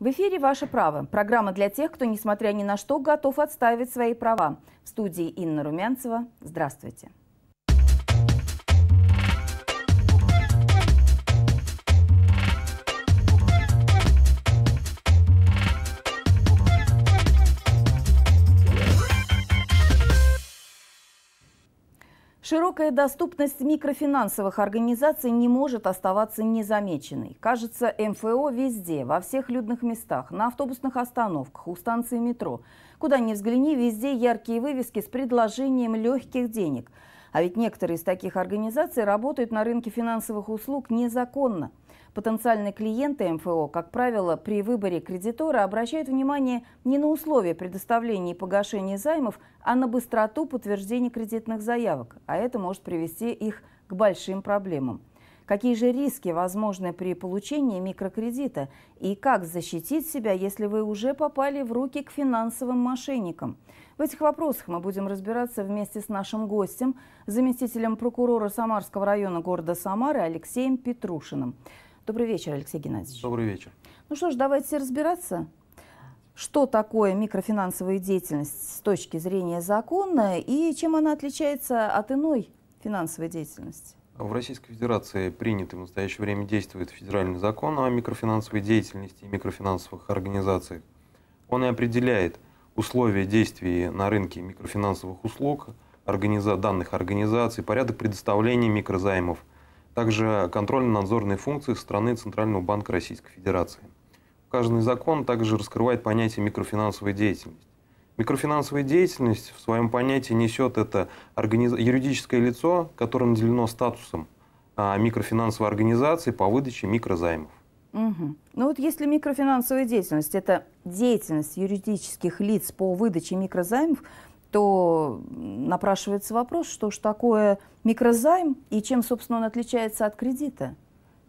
В эфире «Ваше право» – программа для тех, кто, несмотря ни на что, готов отстаивать свои права. В студии Инна Румянцева. Здравствуйте. Широкая доступность микрофинансовых организаций не может оставаться незамеченной. Кажется, МФО везде, во всех людных местах, на автобусных остановках, у станции метро. Куда ни взгляни, везде яркие вывески с предложением легких денег. А ведь некоторые из таких организаций работают на рынке финансовых услуг незаконно – Потенциальные клиенты МФО, как правило, при выборе кредитора обращают внимание не на условия предоставления и погашения займов, а на быстроту подтверждения кредитных заявок, а это может привести их к большим проблемам. Какие же риски возможны при получении микрокредита и как защитить себя, если вы уже попали в руки к финансовым мошенникам? В этих вопросах мы будем разбираться вместе с нашим гостем, заместителем прокурора Самарского района города Самары Алексеем Петрушиным. Добрый вечер, Алексей Геннадьевич. Добрый вечер. Ну что ж, давайте разбираться, что такое микрофинансовая деятельность с точки зрения закона и чем она отличается от иной финансовой деятельности. В Российской Федерации принят и в настоящее время действует федеральный закон о микрофинансовой деятельности и микрофинансовых организациях. Он и определяет условия действий на рынке микрофинансовых услуг, данных организаций, порядок предоставления микрозаймов, также контрольно-надзорные функции страны Центрального банка Российской Федерации. Указанный закон также раскрывает понятие микрофинансовой деятельности. Микрофинансовая деятельность в своем понятии несет это организ... юридическое лицо, которое наделено статусом а, микрофинансовой организации по выдаче микрозаймов. Угу. Ну вот если микрофинансовая деятельность – это деятельность юридических лиц по выдаче микрозаймов, то напрашивается вопрос, что же такое микрозайм и чем, собственно, он отличается от кредита?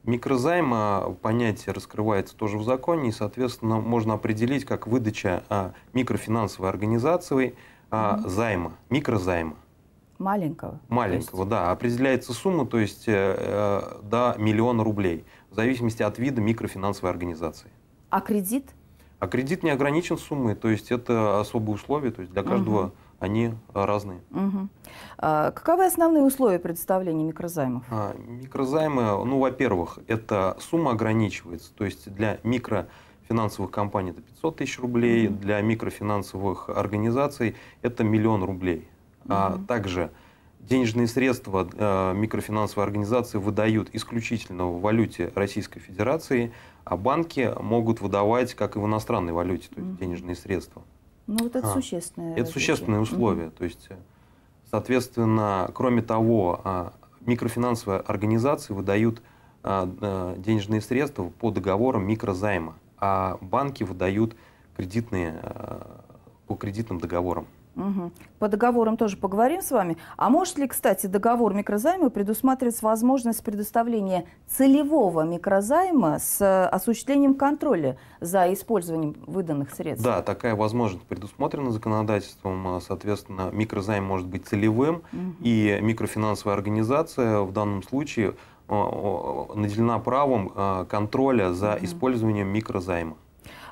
Микрозайма понятие раскрывается тоже в законе, и, соответственно, можно определить как выдача а, микрофинансовой организации mm-hmm. займа, микрозайма. Маленького. Маленького, есть... да. Определяется сумма, то есть э, э, до миллиона рублей, в зависимости от вида микрофинансовой организации. А кредит? А кредит не ограничен суммой, то есть это особые условия, то есть для каждого угу они а, разные. Угу. А каковы основные условия предоставления микрозаймов? А, микрозаймы, ну, во-первых, это сумма ограничивается, то есть для микрофинансовых компаний это 500 тысяч рублей, mm для микрофинансовых организаций это миллион рублей. mm А также денежные средства э, микрофинансовые организации выдают исключительно в валюте Российской Федерации, а банки могут выдавать как и в иностранной валюте, то есть mm денежные средства. Ну вот это а, существенное. Это различие. существенное условие. Mm-hmm. То есть, э, соответственно, кроме того, а, микрофинансовые организации выдают а, э, денежные средства по договорам микрозайма, а банки выдают кредитные э, по кредитным договорам. Угу. По договорам тоже поговорим с вами. А может ли, кстати, договор микрозайма предусматривать возможность предоставления целевого микрозайма с э, осуществлением контроля за использованием выданных средств? Да, такая возможность предусмотрена законодательством. А, соответственно, микрозайм может быть целевым, угу. и микрофинансовая организация в данном случае наделена правом а, контроля за угу. использованием микрозайма.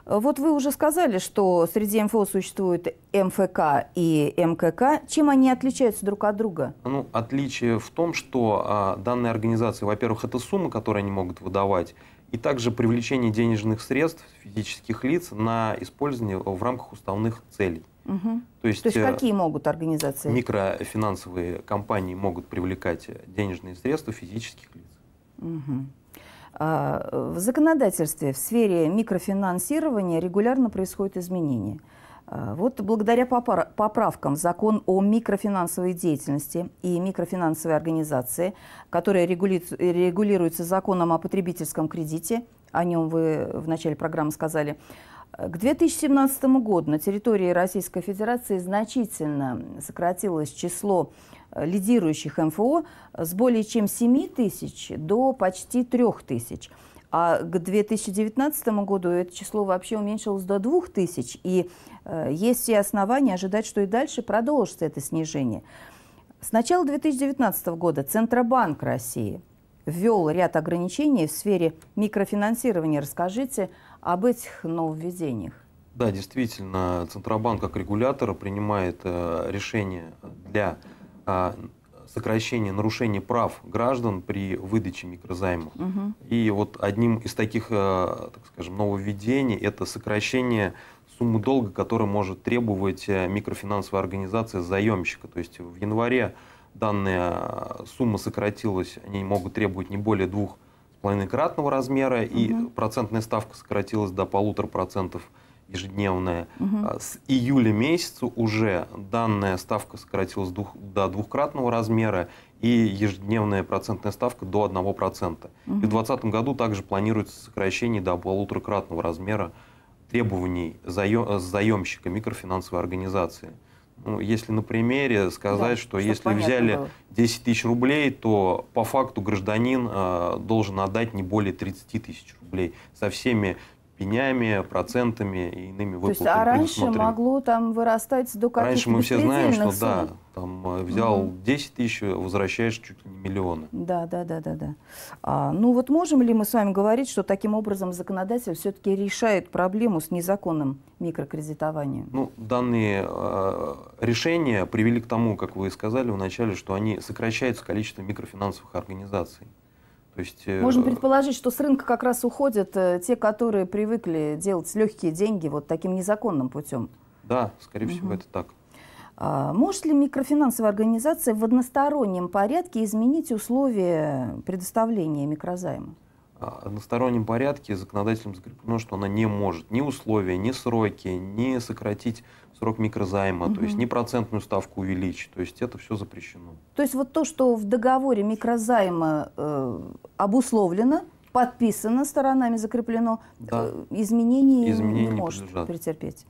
Вот вы уже сказали, что среди МФО существуют МФК и МКК. Чем они отличаются друг от друга? Ну, отличие в том, что а, данные организации, во-первых, это суммы, которые они могут выдавать, и также привлечение денежных средств физических лиц на использование в рамках уставных целей. Угу. То, есть, То есть э, какие могут организации? Микрофинансовые компании могут привлекать денежные средства физических лиц. Угу. А, в законодательстве в сфере микрофинансирования регулярно происходят изменения. А, вот благодаря поправкам в закон о микрофинансовой деятельности и микрофинансовой организации, которые регулируются законом о потребительском кредите, о нем вы в начале программы сказали, к 2017 году на территории Российской Федерации значительно сократилось число лидирующих МФО с более чем 7 тысяч до почти 3 тысяч. А к 2019 году это число вообще уменьшилось до 2 тысяч. И э, есть все основания ожидать, что и дальше продолжится это снижение. С начала 2019 года Центробанк России ввел ряд ограничений в сфере микрофинансирования. Расскажите об этих нововведениях. Да, действительно, Центробанк как регулятор принимает э, решения для а, сокращение нарушений прав граждан при выдаче микрозаймов Угу. И вот одним из таких, э, так скажем, нововведений это сокращение суммы долга, которую может требовать э, микрофинансовая организация заемщика. То есть в январе данная э, сумма сократилась, они могут требовать не более двух с половиной кратного размера, угу. и процентная ставка сократилась до полутора процентов ежедневная. Угу. С июля месяца уже данная ставка сократилась двух, до двухкратного размера и ежедневная процентная ставка до 1%. Угу. И в 2020 году также планируется сокращение до полуторакратного размера требований заем, э, заемщика микрофинансовой организации. Ну, если на примере сказать, да, что если взяли было. 10 тысяч рублей, то по факту гражданин э, должен отдать не более 30 тысяч рублей со всеми пенями, процентами и иными выплатами. То есть, а раньше могло там вырастать до каких-то Раньше мы все знаем, что сумм. да, там э, взял угу. 10 тысяч, возвращаешь чуть ли не миллионы. Да, да, да, да, да. А, ну вот можем ли мы с вами говорить, что таким образом законодатель все-таки решает проблему с незаконным микрокредитованием? Ну, данные э, решения привели к тому, как вы сказали вначале, что они сокращаются количество микрофинансовых организаций. То есть, э, Можно предположить, что с рынка как раз уходят э, те, которые привыкли делать легкие деньги вот таким незаконным путем. Да, скорее угу. всего, это так. А, может ли микрофинансовая организация в одностороннем порядке изменить условия предоставления микрозайма? В одностороннем порядке законодателем закреплено, что она не может ни условия, ни сроки, ни сократить срок микрозайма, угу. то есть не процентную ставку увеличить, то есть это все запрещено. То есть вот то, что в договоре микрозайма э, обусловлено, подписано сторонами, закреплено, да. э, изменений, изменений не может не претерпеть.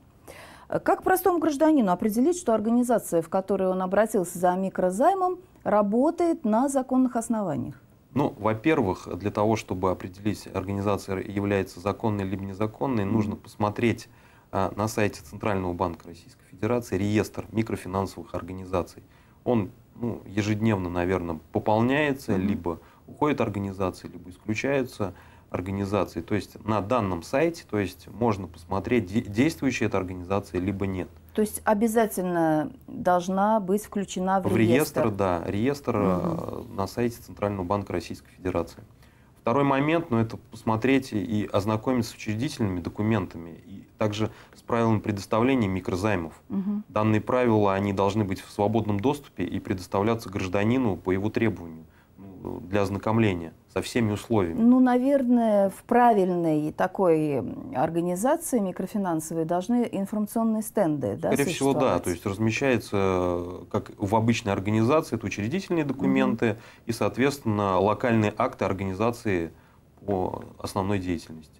Как простому гражданину определить, что организация, в которую он обратился за микрозаймом, работает на законных основаниях? Ну, во-первых, для того, чтобы определить, организация является законной либо незаконной, mm-hmm. нужно посмотреть а на сайте Центрального банка Российской Федерации реестр микрофинансовых организаций. Он ну, ежедневно, наверное, пополняется, mm-hmm. либо уходят организации, либо исключаются организации. То есть на данном сайте, то есть можно посмотреть, действующая эта организация, либо нет. То есть обязательно должна быть включена в, реестр. в реестр. реестр, да, реестр угу. на сайте Центрального банка Российской Федерации. Второй момент, ну, это посмотреть и ознакомиться с учредительными документами, и также с правилами предоставления микрозаймов. Угу. Данные правила, они должны быть в свободном доступе и предоставляться гражданину по его требованию для ознакомления со всеми условиями? Ну, наверное, в правильной такой организации микрофинансовой должны информационные стенды, да, Скорее всего, да. То есть размещается, э, как в обычной организации, это учредительные документы mm -hmm. и, соответственно, локальные акты организации по основной деятельности.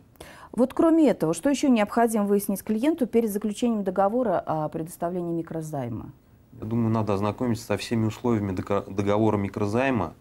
Вот кроме этого, что еще необходимо выяснить клиенту перед заключением договора о предоставлении микрозайма? Я думаю, надо ознакомиться со всеми условиями договора микрозайма,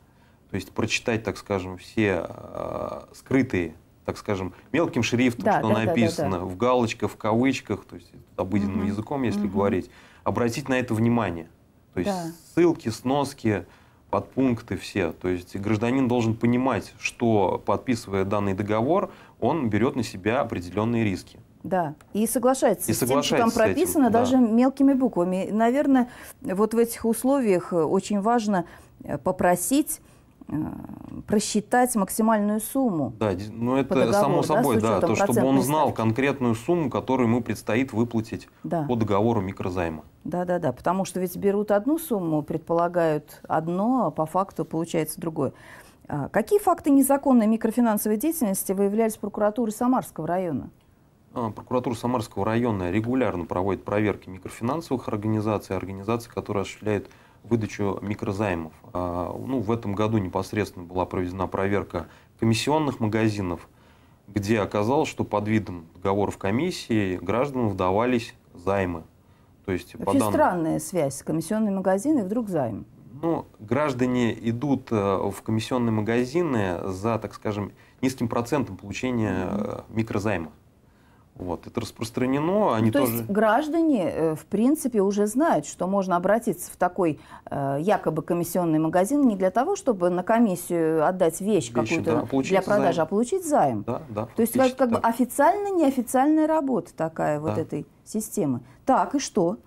то есть прочитать, так скажем, все э, скрытые, так скажем, мелким шрифтом, да, что да, написано, да, да, да. в галочках, в кавычках, то есть обыденным угу. языком, если угу. говорить, обратить на это внимание. То есть да. ссылки, сноски, подпункты все. То есть гражданин должен понимать, что подписывая данный договор, он берет на себя определенные риски. Да, и соглашается и с тем, что там прописано, этим, да. даже мелкими буквами. Наверное, вот в этих условиях э, очень важно э, попросить Э, просчитать максимальную сумму. Да, ну это договору, само собой, да, да то, чтобы он знал ставки. конкретную сумму, которую ему предстоит выплатить да. по договору микрозайма. Да, да, да, потому что ведь берут одну сумму, предполагают одно, а по факту получается другое. А какие факты незаконной микрофинансовой деятельности выявлялись прокуратурой Самарского района? А, прокуратура Самарского района регулярно проводит проверки микрофинансовых организаций, организаций, которые осуществляют выдачу микрозаймов. А, ну, в этом году непосредственно была проведена проверка комиссионных магазинов, где оказалось, что под видом договоров комиссии гражданам вдавались займы. То есть, Вообще по данным... странная связь. Комиссионный магазин и вдруг займ. Ну, граждане идут э, в комиссионные магазины за, так скажем, низким процентом получения э, микрозайма. Вот, это распространено, ну, они То тоже... есть граждане, э, в принципе, уже знают, что можно обратиться в такой э, якобы комиссионный магазин не для того, чтобы на комиссию отдать вещь какую-то да, для продажи, займ. а получить займ. Да, да, То есть как, как бы официально-неофициальная работа такая да. вот этой системы. Так, и что?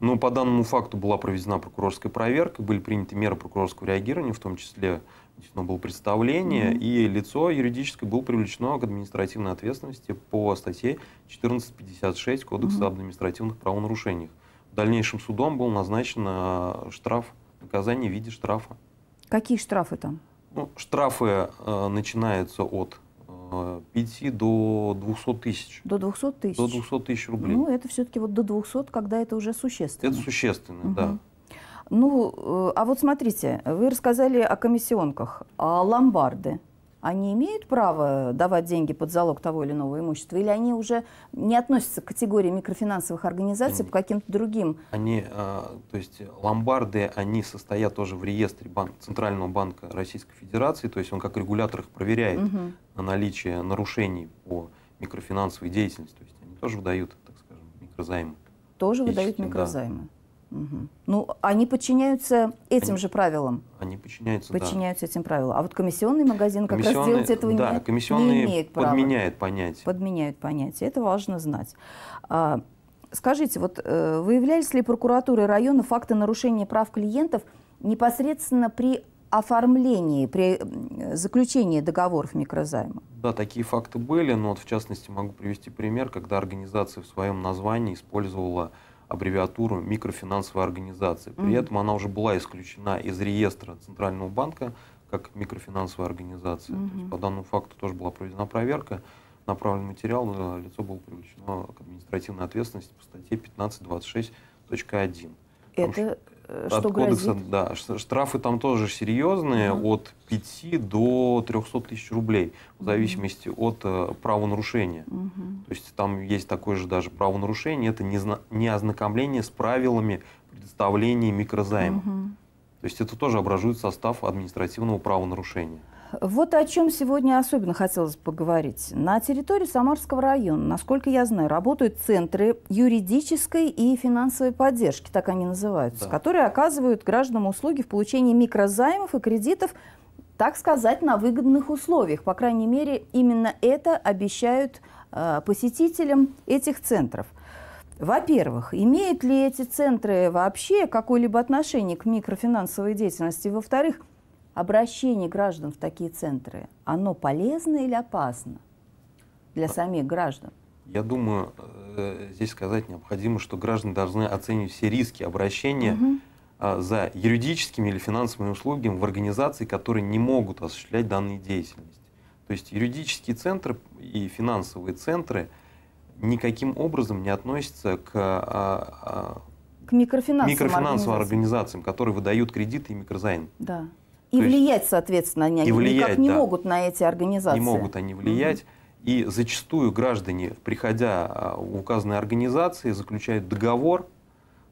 Ну, по данному факту была проведена прокурорская проверка, были приняты меры прокурорского реагирования, в том числе было представление, mm-hmm. и лицо юридическое было привлечено к административной ответственности по статье 1456 Кодекса mm-hmm. об административных правонарушениях. В дальнейшем судом был назначен э, штраф, наказание в виде штрафа. Какие штрафы там? Ну, штрафы э, начинаются от 5 э, до 200 тысяч. До 200 тысяч? До 200 тысяч рублей. Ну, это все-таки вот до 200, когда это уже существенно. Это существенно, угу. да. Ну, э, а вот смотрите, вы рассказали о комиссионках, а ломбарды, они имеют право давать деньги под залог того или иного имущества, или они уже не относятся к категории микрофинансовых организаций по каким-то другим? Они, э, то есть ломбарды, они состоят тоже в реестре банк, Центрального банка Российской Федерации, то есть он как регулятор их проверяет угу. на наличие нарушений по микрофинансовой деятельности, то есть они тоже выдают, так скажем, микрозаймы. Тоже выдают микрозаймы. Да. Угу. Ну, они подчиняются этим они, же правилам. Они подчиняются, Подчиняются да. этим правилам. А вот комиссионный магазин как раз делать этого да, не, не имеет права. подменяет понятие. Подменяет понятие. Это важно знать. А, скажите, вот э, выявлялись ли прокуратуры района факты нарушения прав клиентов непосредственно при оформлении, при заключении договоров микрозайма? Да, такие факты были, но вот в частности могу привести пример, когда организация в своем названии использовала аббревиатуру микрофинансовой организации. При этом она уже была исключена из реестра Центрального банка как микрофинансовая организация. mm То есть по данному факту тоже была проведена проверка, направлен материал, но лицо было привлечено к административной ответственности по статье 1526.1. Это, Э, что от кодекса, грозит? да, штрафы там тоже серьезные, mm-hmm. от 5 до 300 тысяч рублей, в зависимости mm-hmm. от э, правонарушения. Mm-hmm. То есть там есть такое же даже правонарушение, это не, не ознакомление с правилами предоставления микрозайма. Mm-hmm. То есть это тоже образует состав административного правонарушения. Вот о чем сегодня особенно хотелось поговорить. На территории Самарского района, насколько я знаю, работают центры юридической и финансовой поддержки, так они называются, да. которые оказывают гражданам услуги в получении микрозаймов и кредитов, так сказать, на выгодных условиях. По крайней мере, именно это обещают э, посетителям этих центров. Во-первых, имеют ли эти центры вообще какое-либо отношение к микрофинансовой деятельности? Во-вторых, обращение граждан в такие центры, оно полезно или опасно для а самих граждан? Я думаю, э, здесь сказать необходимо, что граждане должны оценивать все риски обращения угу. за юридическими или финансовыми услугами в организации, которые не могут осуществлять данные деятельности. То есть юридические центры и финансовые центры никаким образом не относятся к, а, к микрофинансовым, микрофинансовым организациям. организациям, которые выдают кредиты и микрозаймы. Да. И То влиять, есть, соответственно, они, они влиять, никак не да. могут на эти организации. Не могут они влиять. Угу. И зачастую граждане, приходя а, в указанные организации, заключают договор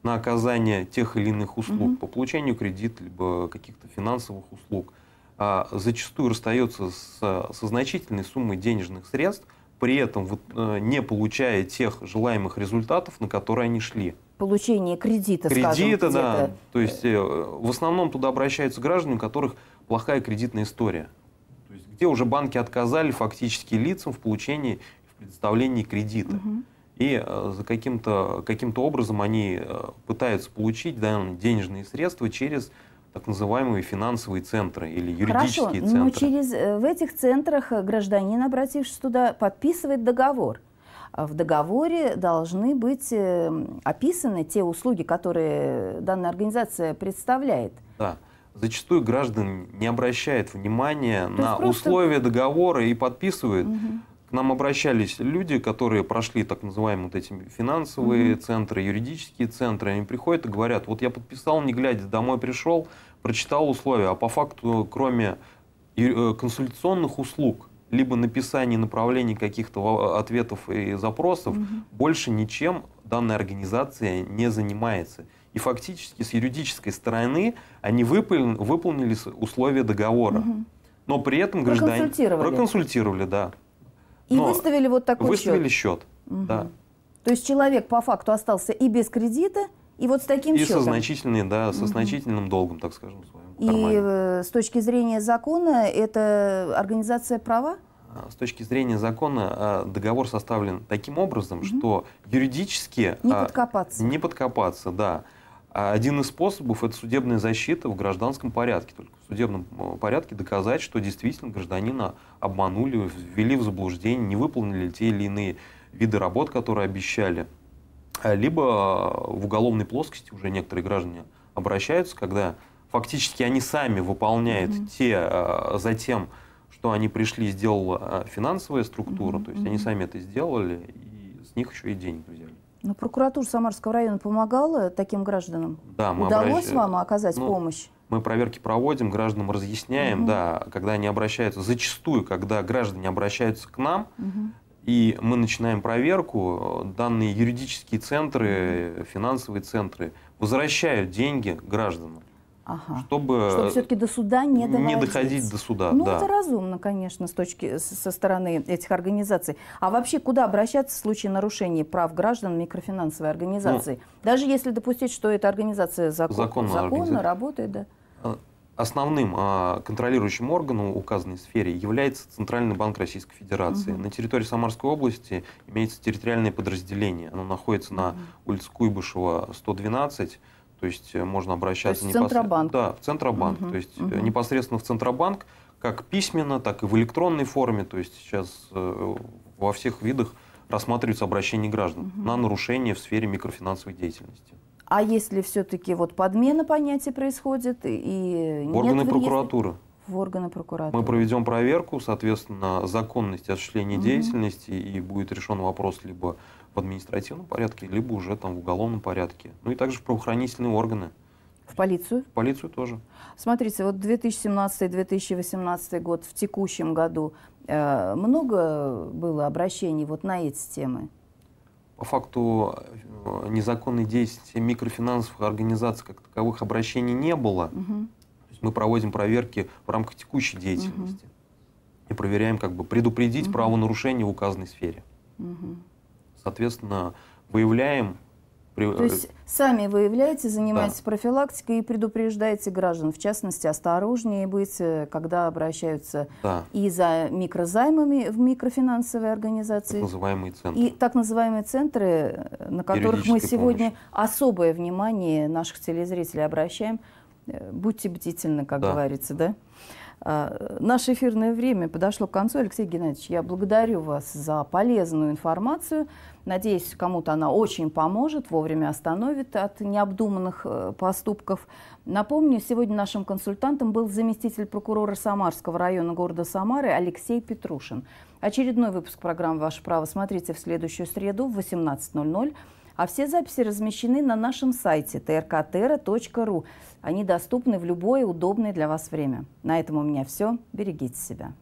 на оказание тех или иных услуг угу. по получению кредита, либо каких-то финансовых услуг. А зачастую расстается с, со значительной суммой денежных средств, при этом вот, э, не получая тех желаемых результатов, на которые они шли получения кредита, кредита, скажем, да. То есть э, в основном туда обращаются граждане, у которых плохая кредитная история. То есть где уже банки отказали фактически лицам в получении, в предоставлении кредита. Угу. И э, за каким-то каким образом они э, пытаются получить да, денежные средства через так называемые финансовые центры или юридические Хорошо, центры. Хорошо, но через, в этих центрах гражданин, обратившись туда, подписывает договор – в договоре должны быть э, описаны те услуги, которые данная организация представляет. Да. Зачастую граждан не обращает внимания То на просто... условия договора и подписывает. Угу. К нам обращались люди, которые прошли так называемые вот эти финансовые угу. центры, юридические центры. Они приходят и говорят, вот я подписал, не глядя, домой пришел, прочитал условия, а по факту, кроме э, консультационных услуг, либо написание направлений каких-то ответов и запросов, угу. больше ничем данная организация не занимается. И фактически с юридической стороны они выполнили, выполнили условия договора. Угу. Но при этом граждане... Проконсультировали. Проконсультировали, да. И Но выставили вот такой выставили счет. Выставили счет, угу. да. То есть человек по факту остался и без кредита, и вот с таким и счетом. И со значительным, да, со угу. значительным долгом, так скажем, своим. И э, с точки зрения закона это организация права? А, с точки зрения закона а, договор составлен таким образом, угу. что юридически... Не а, подкопаться. Не подкопаться, да. Один из способов – это судебная защита в гражданском порядке. Только в судебном порядке доказать, что действительно гражданина обманули, ввели в заблуждение, не выполнили те или иные виды работ, которые обещали. Либо в уголовной плоскости уже некоторые граждане обращаются, когда фактически они сами выполняют mm-hmm. те, а, затем, что они пришли, сделала а, финансовая структура, mm-hmm. то есть они сами это сделали, и с них еще и денег взяли. Но ну, прокуратура Самарского района помогала таким гражданам? Да, мы Удалось обращ... вам оказать ну, помощь? Мы проверки проводим, гражданам разъясняем, угу. да, когда они обращаются, зачастую, когда граждане обращаются к нам, угу. и мы начинаем проверку, данные юридические центры, финансовые центры возвращают деньги гражданам. Ага. Чтобы, чтобы все-таки до суда не доводить. Не доходить до суда. Ну, да. это разумно, конечно, с точки, со стороны этих организаций. А вообще, куда обращаться в случае нарушения прав граждан микрофинансовой организации? Ну, Даже если допустить, что эта организация закон, законно, законно работает, да? А, основным а, контролирующим органом в указанной сфере является Центральный банк Российской Федерации. Угу. На территории Самарской области имеется территориальное подразделение. Оно находится угу. на улице Куйбышева, 112. То есть э, можно обращаться то есть непосредственно... Центробанк. Да, в Центробанк. Угу, то есть угу. непосредственно в Центробанк, как письменно, так и в электронной форме. То есть сейчас э, во всех видах рассматривается обращение граждан угу. на нарушение в сфере микрофинансовой деятельности. А если все-таки вот подмена понятий происходит и в органы прокуратуры? В органы прокуратуры. Мы проведем проверку, соответственно, законности осуществления угу. деятельности и будет решен вопрос либо в административном порядке, либо уже там в уголовном порядке. Ну и также в правоохранительные органы. В полицию? В полицию тоже. Смотрите, вот 2017-2018 год, в текущем году, э, много было обращений вот на эти темы? По факту э, незаконной деятельности микрофинансовых организаций как таковых обращений не было. Угу. мы проводим проверки в рамках текущей деятельности угу. и проверяем, как бы предупредить угу. правонарушение в указанной сфере. Угу соответственно, выявляем при... То есть э, сами выявляете, занимаетесь да. профилактикой и предупреждаете граждан, в частности, осторожнее быть, э, когда обращаются да. и за микрозаймами в микрофинансовые организации. Так называемые центры. И так называемые центры, э, на которых мы сегодня помощи. особое внимание наших телезрителей обращаем. Будьте бдительны, как да. говорится, да? А, наше эфирное время подошло к концу. Алексей Геннадьевич, я благодарю вас за полезную информацию. Надеюсь, кому-то она очень поможет, вовремя остановит от необдуманных э, поступков. Напомню, сегодня нашим консультантом был заместитель прокурора Самарского района города Самары Алексей Петрушин. Очередной выпуск программы «Ваше право» смотрите в следующую среду в 18.00. А все записи размещены на нашем сайте trktera.ru. Они доступны в любое удобное для вас время. На этом у меня все. Берегите себя.